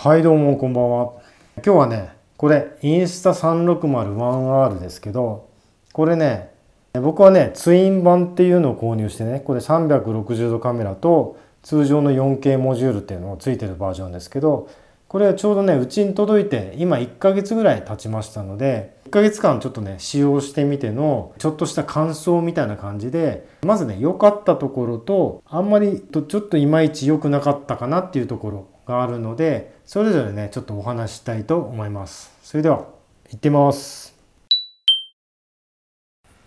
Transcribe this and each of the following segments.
はいどうもこんばんは今日はねこれインスタ 360-1R ですけどこれね僕はねツイン版っていうのを購入してねこれ360度カメラと通常の 4K モジュールっていうのをついてるバージョンですけどこれはちょうどねうちに届いて今1ヶ月ぐらい経ちましたので1ヶ月間ちょっとね使用してみてのちょっとした感想みたいな感じでまずね良かったところとあんまりちょっといまいち良くなかったかなっていうところがあるのでそれぞれねちょっとお話したいと思いますそれでは行ってみます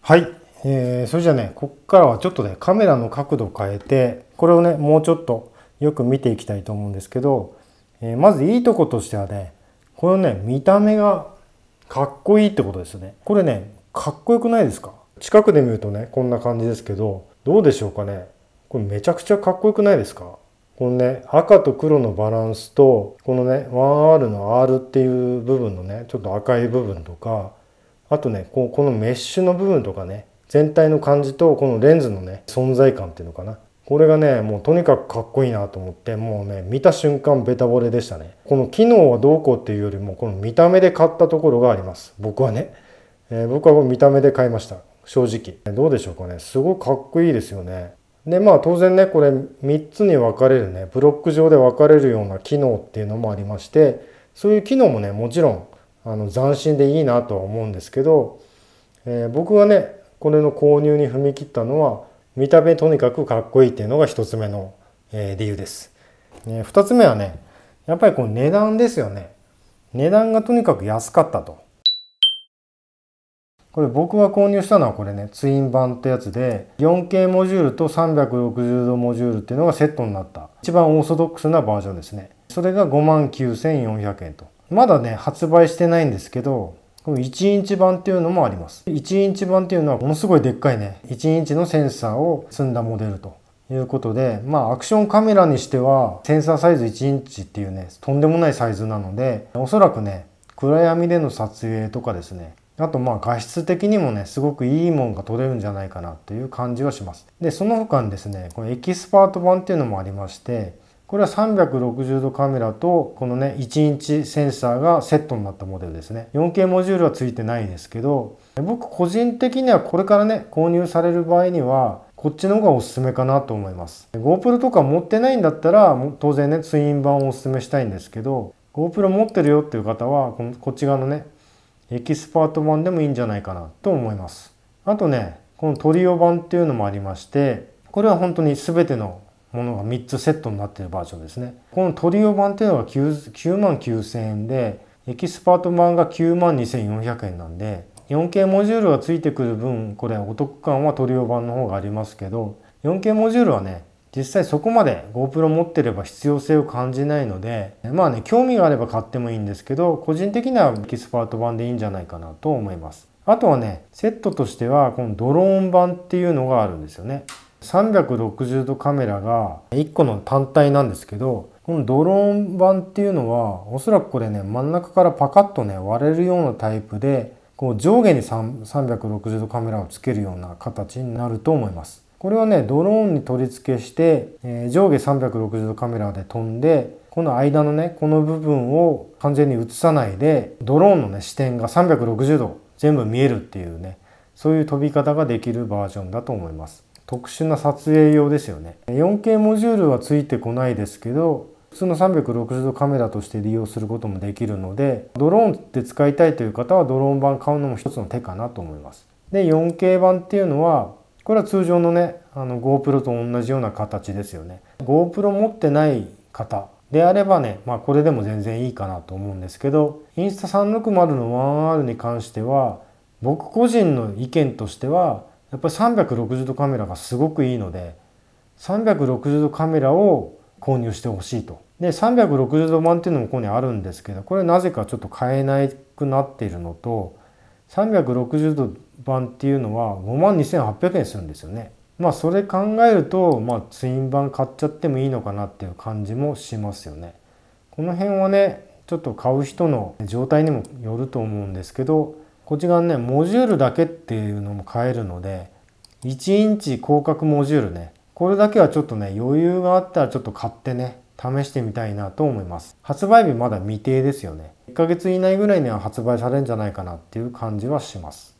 はい、えー、それじゃあねこっからはちょっとねカメラの角度変えてこれをねもうちょっとよく見ていきたいと思うんですけど、えー、まずいいとことしてはねこのね見た目がかっこいいってことですよねこれねかっこよくないですか近くで見るとねこんな感じですけどどうでしょうかねこれめちゃくちゃかっこよくないですかこのね、赤と黒のバランスと、このね、1R の R っていう部分のね、ちょっと赤い部分とか、あとね、ここのメッシュの部分とかね、全体の感じと、このレンズのね、存在感っていうのかな。これがね、もうとにかくかっこいいなと思って、もうね、見た瞬間ベタぼれでしたね。この機能はどうこうっていうよりも、この見た目で買ったところがあります。僕はね。えー、僕は見た目で買いました。正直。どうでしょうかね。すごくかっこいいですよね。でまあ当然ねこれ3つに分かれるねブロック上で分かれるような機能っていうのもありましてそういう機能もねもちろんあの斬新でいいなとは思うんですけど、えー、僕がねこれの購入に踏み切ったのは見た目とにかくかっこいいっていうのが1つ目の、え理由です、ね、2つ目はねやっぱりこう値段ですよね値段がとにかく安かったとこれ僕が購入したのはこれね、ツイン版ってやつで、4K モジュールと360度モジュールっていうのがセットになった、一番オーソドックスなバージョンですね。それが59,400円と。まだね、発売してないんですけど、この1インチ版っていうのもあります。1インチ版っていうのはものすごいでっかいね、1インチのセンサーを積んだモデルということで、まあアクションカメラにしては、センサーサイズ1インチっていうね、とんでもないサイズなので、おそらくね、暗闇での撮影とかですねあとまあ画質的にもねすごくいいもんが撮れるんじゃないかなという感じはしますでその他にですねこのエキスパート版っていうのもありましてこれは360度カメラとこのね1インチセンサーがセットになったモデルですね 4K モジュールはついてないですけど僕個人的にはこれからね購入される場合にはこっちの方がおすすめかなと思います GoPro とか持ってないんだったら当然ねツイン版をおすすめしたいんですけど GoPro 持ってるよっていう方はこのこっち側のねエキスパート版でもいいんじゃないかなと思います。あとね、このトリオ版っていうのもありまして、これは本当に全てのものが3つセットになっているバージョンですね。このトリオ版っていうのが 9, 9万9000円で、エキスパート版が9万2400円なんで、4K モジュールが付いてくる分、これお得感はトリオ版の方がありますけど、4K モジュールはね、実際そこまで GoPro 持ってれば必要性を感じないのでまあね興味があれば買ってもいいんですけど個人的にはエキスパート版でいいんじゃないかなと思いますあとはねセットとしてはこのドローン版っていうのがあるんですよね360度カメラが1個の単体なんですけどこのドローン版っていうのはおそらくこれね真ん中からパカッとね割れるようなタイプでこう上下に360度カメラをつけるような形になると思いますこれはね、ドローンに取り付けして、えー、上下360度カメラで飛んで、この間のね、この部分を完全に映さないで、ドローンのね、視点が360度全部見えるっていうね、そういう飛び方ができるバージョンだと思います。特殊な撮影用ですよね。4K モジュールは付いてこないですけど、普通の360度カメラとして利用することもできるので、ドローンで使いたいという方はドローン版買うのも一つの手かなと思います。で、4K 版っていうのは、これは通常のねあの GoPro と同じような形ですよね GoPro 持ってない方であればね、まあ、これでも全然いいかなと思うんですけどインスタ360の 1R に関しては僕個人の意見としてはやっぱり360度カメラがすごくいいので360度カメラを購入してほしいと。で360度版っていうのもここにあるんですけどこれなぜかちょっと買えなくなっているのと360度版っていうのは5万2800円するんですよね。まあそれ考えると、まあ、ツイン版買っちゃってもいいのかなっていう感じもしますよね。この辺はねちょっと買う人の状態にもよると思うんですけどこっち側ねモジュールだけっていうのも買えるので1インチ広角モジュールねこれだけはちょっとね余裕があったらちょっと買ってね試してみたいなと思います発売日まだ未定ですよね1ヶ月以内ぐらいには発売されるんじゃないかなっていう感じはします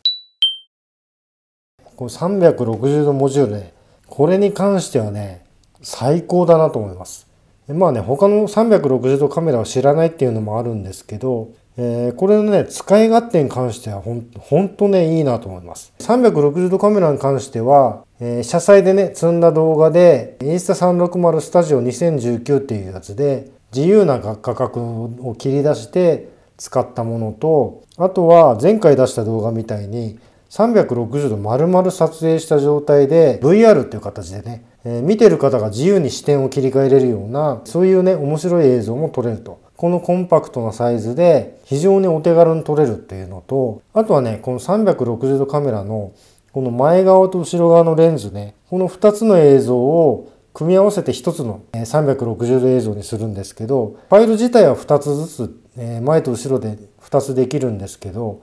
こ360度モジュールねこれに関してはね最高だなと思いますまあね他の360度カメラを知らないっていうのもあるんですけどえー、これのね、使い勝手に関してはほん、ほんとね、いいなと思います。360度カメラに関しては、え車載でね、積んだ動画で、インスタ360スタジオ2019っていうやつで、自由な価格を切り出して使ったものと、あとは前回出した動画みたいに、360度丸々撮影した状態で VR っていう形でね、えー、見てる方が自由に視点を切り替えれるようなそういうね面白い映像も撮れるとこのコンパクトなサイズで非常にお手軽に撮れるっていうのとあとはねこの360度カメラのこの前側と後ろ側のレンズね、この2つの映像を組み合わせて1つの360度映像にするんですけど、ファイル自体は2つずつ、前と後ろで2つできるんですけど、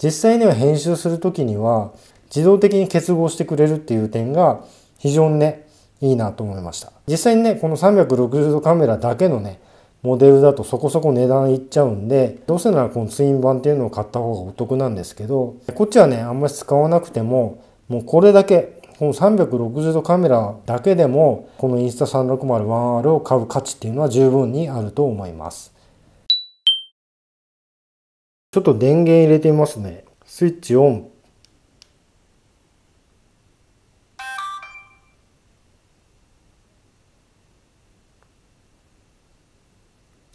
実際には編集するときには自動的に結合してくれるっていう点が非常にね、いいなと思いました。実際にね、この360度カメラだけのね、モデルだとそこそこ値段いっちゃうんでどうせならこのツイン版っていうのを買った方がお得なんですけどこっちはねあんまり使わなくてももうこれだけこの360度カメラだけでもこのインスタ 360-1R を買う価値っていうのは十分にあると思いますちょっと電源入れてみますねスイッチオン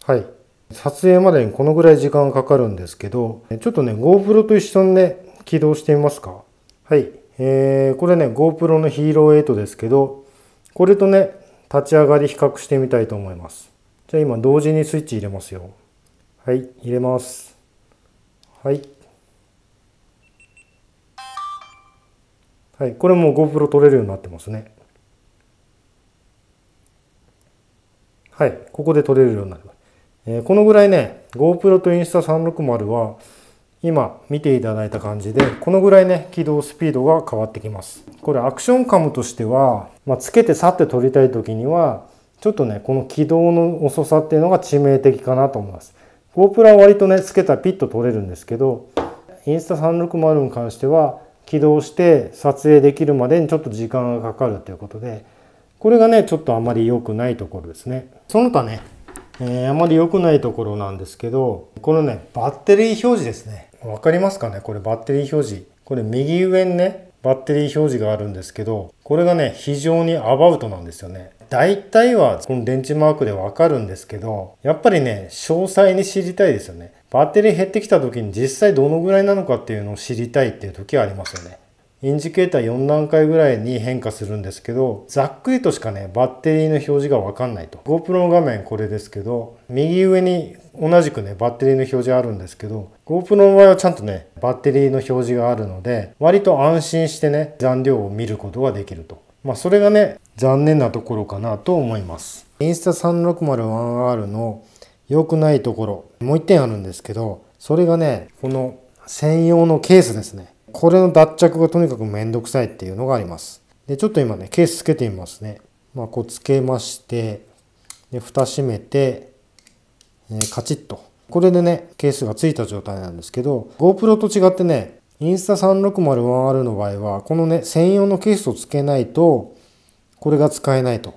はい撮影までにこのぐらい時間がかかるんですけどちょっとね GoPro と一緒にね起動してみますかはいえー、これね GoPro のヒーロー8ですけどこれとね立ち上がり比較してみたいと思いますじゃあ今同時にスイッチ入れますよはい入れますはいはいこれも GoPro 撮れるようになってますねはいここで撮れるようになりますえこのぐらいね、GoPro と Insta360 は、今見ていただいた感じで、このぐらいね、起動スピードが変わってきます。これアクションカムとしては、まあ、つけて去って撮りたい時には、ちょっとね、この起動の遅さっていうのが致命的かなと思います。GoPro は割とね、つけたらピッと撮れるんですけど、インスタ360に関しては、起動して撮影できるまでにちょっと時間がかかるということで、これがね、ちょっとあまり良くないところですね。その他ね、えー、あまり良くないところなんですけど、このね、バッテリー表示ですね。わかりますかねこれバッテリー表示。これ右上にね、バッテリー表示があるんですけど、これがね、非常にアバウトなんですよね。大体はこの電池マークでわかるんですけど、やっぱりね、詳細に知りたいですよね。バッテリー減ってきた時に実際どのぐらいなのかっていうのを知りたいっていう時はありますよね。インジケーター4段階ぐらいに変化するんですけど、ざっくりとしかね、バッテリーの表示がわかんないと。GoPro の画面これですけど、右上に同じくね、バッテリーの表示あるんですけど、GoPro の場合はちゃんとね、バッテリーの表示があるので、割と安心してね、残量を見ることができると。まあ、それがね、残念なところかなと思います。インスタ 360-1R の良くないところ、もう1点あるんですけど、それがね、この専用のケースですね。これの脱着がとにかくめんどくさいっていうのがあります。で、ちょっと今ね、ケースつけてみますね。まあ、こうつけまして、で、蓋閉めて、えー、カチッと。これでね、ケースがついた状態なんですけど、GoPro と違ってね、インスタ 360R の場合は、このね、専用のケースをつけないと、これが使えないと。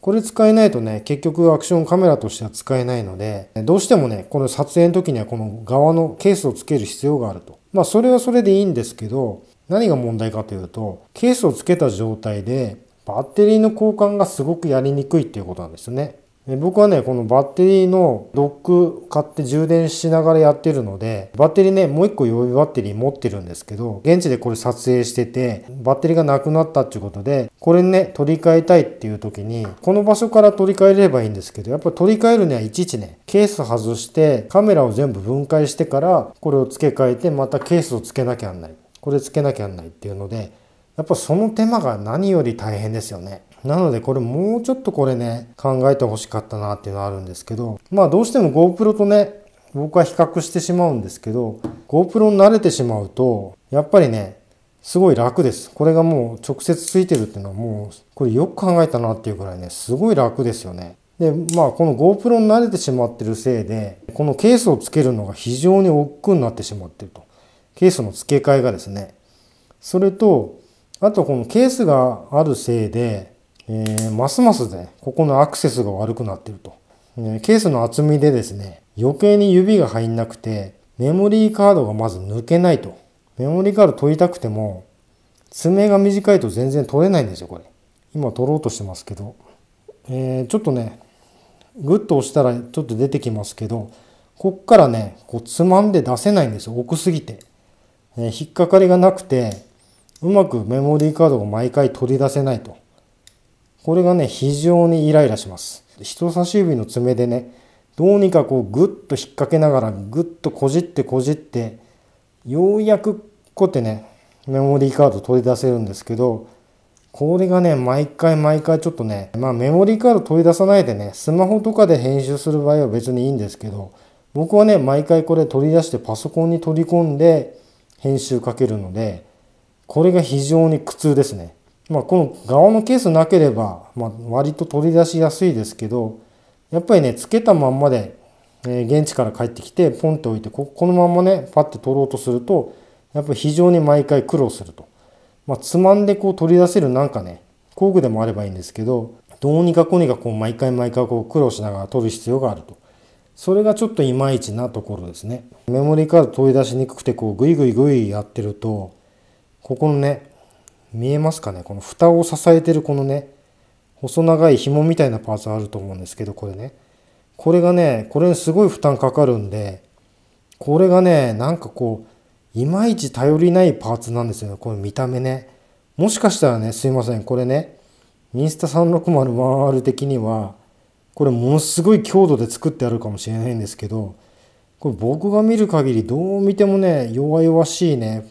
これ使えないとね、結局アクションカメラとしては使えないので、どうしてもね、この撮影の時にはこの側のケースをつける必要があると。まあそれはそれでいいんですけど、何が問題かというと、ケースをつけた状態でバッテリーの交換がすごくやりにくいっていうことなんですよね。僕はね、このバッテリーのドック買って充電しながらやってるので、バッテリーね、もう一個予備バッテリー持ってるんですけど、現地でこれ撮影してて、バッテリーがなくなったっていうことで、これね、取り替えたいっていう時に、この場所から取り替えればいいんですけど、やっぱ取り替えるにはいちいちね、ケース外して、カメラを全部分解してから、これを付け替えて、またケースを付けなきゃなんない。これ付けなきゃなんないっていうので、やっぱその手間が何より大変ですよね。なのでこれもうちょっとこれね、考えてほしかったなっていうのはあるんですけど、まあどうしても GoPro とね、僕は比較してしまうんですけど、GoPro に慣れてしまうと、やっぱりね、すごい楽です。これがもう直接ついてるっていうのはもう、これよく考えたなっていうくらいね、すごい楽ですよね。で、まあこの GoPro に慣れてしまってるせいで、このケースをつけるのが非常に億劫になってしまってると。ケースの付け替えがですね。それと、あとこのケースがあるせいで、えー、ますますね、ここのアクセスが悪くなってると。ケースの厚みでですね、余計に指が入んなくて、メモリーカードがまず抜けないと。メモリーカード取りたくても、爪が短いと全然取れないんですよ、これ。今取ろうとしてますけど。えー、ちょっとね、グッと押したらちょっと出てきますけど、こっからね、こうつまんで出せないんですよ、奥すぎて。えー、引っかかりがなくて、うまくメモリーカードが毎回取り出せないと。これがね、非常にイライラします。人差し指の爪でね、どうにかこうグッと引っ掛けながらグッとこじってこじって、ようやくこうやってね、メモリーカード取り出せるんですけど、これがね、毎回毎回ちょっとね、まあメモリーカード取り出さないでね、スマホとかで編集する場合は別にいいんですけど、僕はね、毎回これ取り出してパソコンに取り込んで編集かけるので、これが非常に苦痛ですね。まあ、この側のケースなければ、まあ、割と取り出しやすいですけどやっぱりねつけたまんまで、えー、現地から帰ってきてポンって置いてここのままねパッて取ろうとするとやっぱり非常に毎回苦労すると、まあ、つまんでこう取り出せるなんかね工具でもあればいいんですけどどうにかこうにかこう毎回毎回こう苦労しながら取る必要があるとそれがちょっといまいちなところですねメモリーカード取り出しにくくてこうグイグイグイやってるとここのね見えますかねこの蓋を支えてるこのね細長い紐みたいなパーツあると思うんですけどこれねこれがねこれすごい負担かかるんでこれがねなんかこういまいち頼りないパーツなんですよね。これ見た目ねもしかしたらねすいませんこれねインスタ 3601R 的にはこれものすごい強度で作ってあるかもしれないんですけどこれ僕が見る限りどう見てもね弱々しいね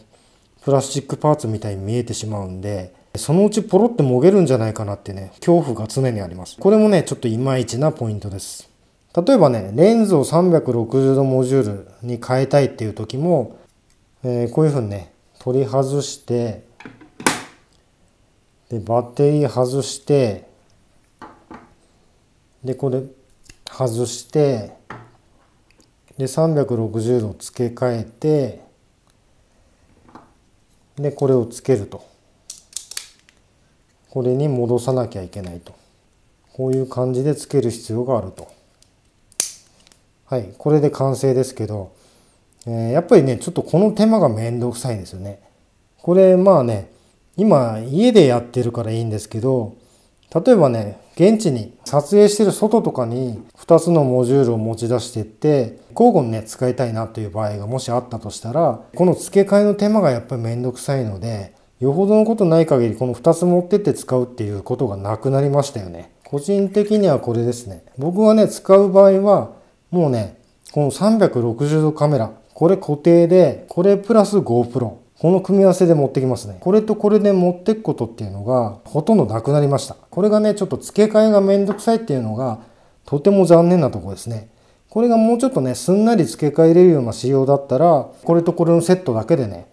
プラスチックパーツみたいに見えてしまうんで、そのうちポロってもげるんじゃないかなってね、恐怖が常にあります。これもね、ちょっといまいちなポイントです。例えばね、レンズを360度モジュールに変えたいっていう時も、えー、こういう風にね、取り外して、で、バッテリー外して、で、これ外して、で、360度付け替えて、でこれをつけるとこれに戻さなきゃいけないとこういう感じでつける必要があるとはいこれで完成ですけど、えー、やっぱりねちょっとこの手間がめんどくさいんですよねこれまあね今家でやってるからいいんですけど例えばね現地に撮影してる外とかに2つのモジュールを持ち出していって交互にね使いたいなという場合がもしあったとしたらこの付け替えの手間がやっぱり面倒くさいのでよほどのことない限りこの2つ持ってって使うっていうことがなくなりましたよね個人的にはこれですね僕はね使う場合はもうねこの360度カメラこれ固定でこれプラス GoPro この組み合わせで持ってきますね。これとこれで持ってくことっていうのがほとんどなくなりました。これがね、ちょっと付け替えがめんどくさいっていうのがとても残念なとこですね。これがもうちょっとね、すんなり付け替えれるような仕様だったら、これとこれのセットだけでね、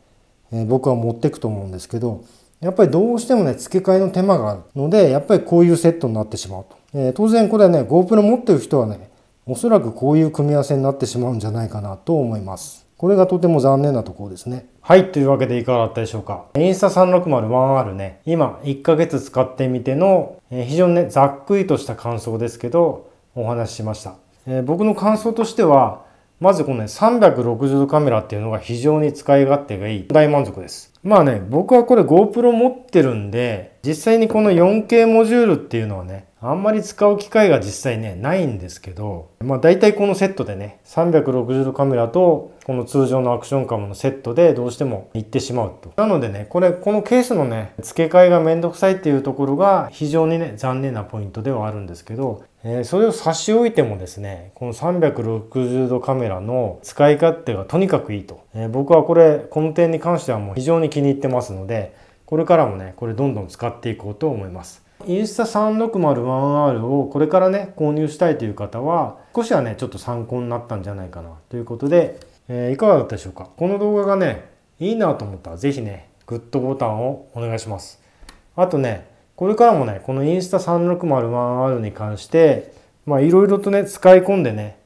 えー、僕は持ってくと思うんですけど、やっぱりどうしてもね、付け替えの手間があるので、やっぱりこういうセットになってしまうと。えー、当然これはね、GoPro 持ってる人はね、おそらくこういう組み合わせになってしまうんじゃないかなと思います。これがとても残念なところですね。はい。というわけでいかがだったでしょうか。インスタ 360-1R ね、今1ヶ月使ってみての、えー、非常にね、ざっくりとした感想ですけど、お話ししました。えー、僕の感想としては、まずこのね、360度カメラっていうのが非常に使い勝手がいい。大満足です。まあね、僕はこれ GoPro 持ってるんで、実際にこの 4K モジュールっていうのはね、あんまり使う機会が実際ね、ないんですけど、まあ大体このセットでね、360度カメラとこの通常のアクションカムのセットでどうしても行ってしまうと。なのでね、これ、このケースのね、付け替えがめんどくさいっていうところが非常にね、残念なポイントではあるんですけど、えー、それを差し置いてもですね、この360度カメラの使い勝手がとにかくいいと。えー、僕はこれ、この点に関してはもう非常に気に入ってますので、これからもね、これどんどん使っていこうと思います。インスタ 360-1R をこれからね購入したいという方は少しはねちょっと参考になったんじゃないかなということで、えー、いかがだったでしょうかこの動画がねいいなと思ったら是非ねグッドボタンをお願いしますあとねこれからもねこのインスタ 360-1R に関してまあいろいろとね使い込んでね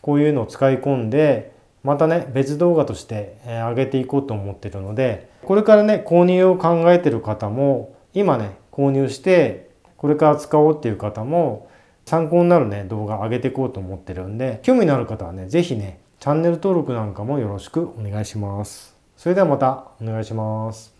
こういうのを使い込んでまたね別動画として上げていこうと思ってるのでこれからね購入を考えてる方も今ね購入してこれから使おうっていう方も参考になるね動画上げていこうと思ってるんで興味のある方はね是非ねチャンネル登録なんかもよろしくお願いします。それではまたお願いします。